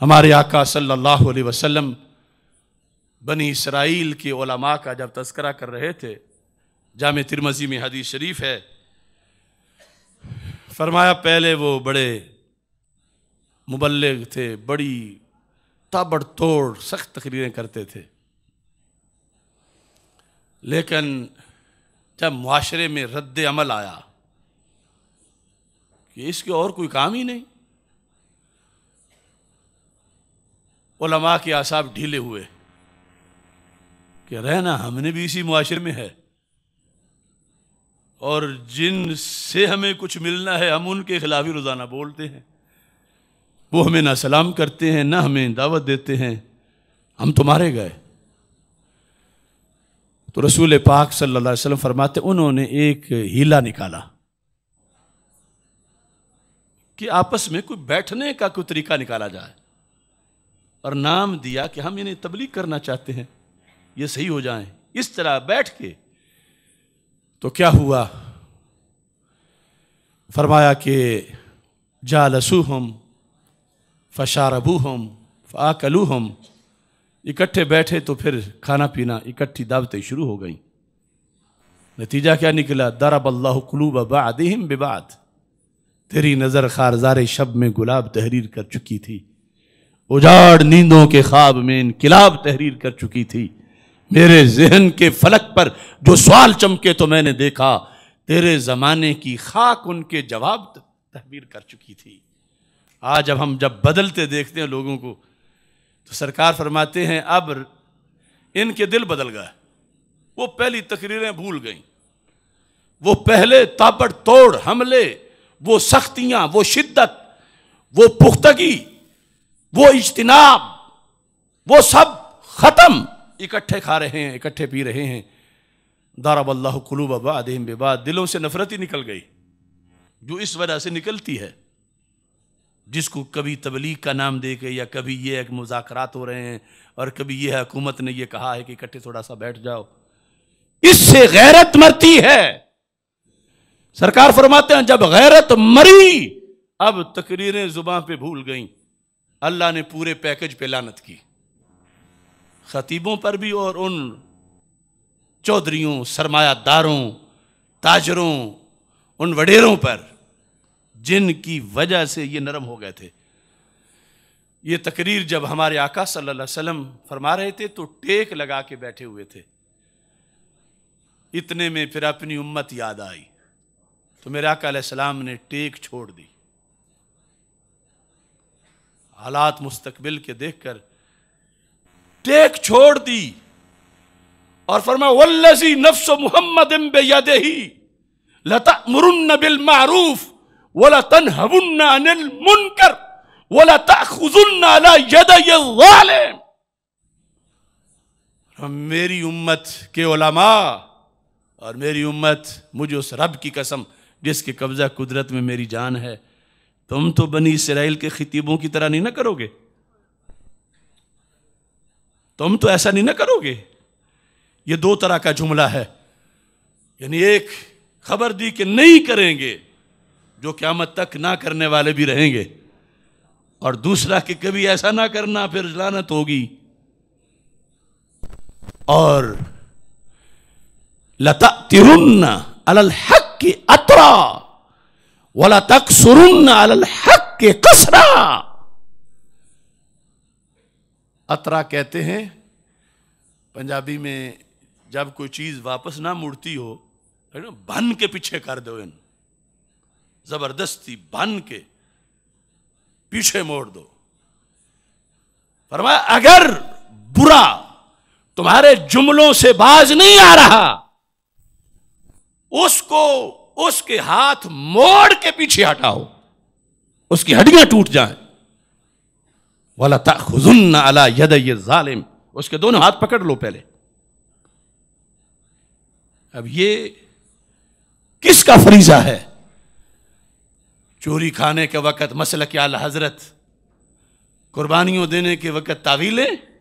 हमारे आका सल्लल्लाहु अलैहि वसल्लम बनी इसराइल के ओलमा का जब तस्करा कर रहे थे जाम तिरमजी में हदीस शरीफ है फरमाया पहले वो बड़े मुबलग थे बड़ी ताबड़तोड़ सख्त तकरीरें करते थे लेकिन जब माशरे में रद्द अमल आया कि इसके और कोई काम ही नहीं उलमा के आसाब ढीले हुए कि रहना हमने भी इसी मुआशरे में है और जिन से हमें कुछ मिलना है हम उनके खिलाफ ही रोज़ाना बोलते हैं वो हमें ना सलाम करते हैं ना हमें दावत देते हैं हम तुम्हारे गए तो रसूल पाक सल्लल्लाहु अलैहि वसल्लम फरमाते उन्होंने एक हीला निकाला कि आपस में कोई बैठने का कोई तरीका निकाला जाए और नाम दिया कि हम इन्हें तबलीग करना चाहते हैं ये सही हो जाएं इस तरह बैठ के तो क्या हुआ फरमाया कि जालसू हम फशारबू हम फाकलू हम इकट्ठे बैठे तो फिर खाना पीना इकट्ठी दावतें शुरू हो गई नतीजा क्या निकला दरब अल्लाह कलूब बादम बेबाद तेरी नज़र खारजार शब में गुलाब तहरीर कर चुकी थी उजाड़ नींदों के ख्वाब में इनकलाब तहरीर कर चुकी थी मेरे जहन के फलक पर जो सवाल चमके तो मैंने देखा तेरे ज़माने की खाक उनके जवाब तहरीर कर चुकी थी आज अब हम जब बदलते देखते हैं लोगों को तो सरकार फरमाते हैं अब इनके दिल बदल गए वो पहली तकरीरें भूल गई वो पहले ताबड़ तोड़ हमले वो सख्तियाँ वो शिद्दत वो पुख्तगी वो इज्तनाब वो सब ख़त्म इकट्ठे खा रहे हैं इकट्ठे पी रहे हैं कुलू बबा अबादम बेबा दिलों से नफरत ही निकल गई जो इस वजह से निकलती है जिसको कभी तबलीग का नाम दे के या कभी ये मुजाकरात हो रहे हैं और कभी यह हुकूमत ने यह कहा है कि इकट्ठे थोड़ा सा बैठ जाओ इससे गैरत मरती है सरकार फरमाते हैं जब गैरत मरी अब तकरीरें जुबान पे भूल गईं अल्लाह ने पूरे पैकेज पे लानत की खतीबों पर भी और उन चौधरीों सरमायादारों ताजरों उन वडेरों पर जिनकी वजह से ये नरम हो गए थे ये तकरीर जब हमारे आका सल्लल्लाहु अलैहि वसल्लम फरमा रहे थे तो टेक लगा के बैठे हुए थे इतने में फिर अपनी उम्मत याद आई तो मेरे आका सलाम ने टेक छोड़ दी हालात मुस्तकबिल के देख कर टेक छोड़ दी और फरमा वल्लजी नफ्स मोहम्मद बेदही लता मुरुन्न बिल मारूफ वला तन हवुन्ना अनिल मुनकर वला ताखुजुन्ना ला यदय ज़ालिम मेरी उम्मत के ओलमा और मेरी उम्मत मुझे उस रब की कसम जिसके कब्ज़ा कुदरत में मेरी जान है तुम तो बनी इसराइल के खितीबों की तरह नहीं ना करोगे तुम तो ऐसा नहीं ना करोगे ये दो तरह का जुमला है यानी एक खबर दी कि नहीं करेंगे जो क्यामत तक ना करने वाले भी रहेंगे और दूसरा कि कभी ऐसा ना करना फिर जलानत होगी और लता तिरुन्ना अलल हक की अतरा वाला तक सुरुन हक के कसरा अतरा कहते हैं पंजाबी में जब कोई चीज वापस ना मुड़ती हो ना बन के पीछे कर दो इन जबरदस्ती बन के पीछे मोड़ दो फरमाया अगर बुरा तुम्हारे जुमलों से बाज नहीं आ रहा उसको उसके हाथ मोड़ के पीछे हटाओ उसकी हड्डियां टूट जाए वाला ताखुजुन्ना अला यद ये जालिम उसके दोनों हाथ पकड़ लो पहले अब ये किसका फरीजा है चोरी खाने के वक़्त मसल क्या हजरत कुर्बानियों देने के वक़्त तावीलें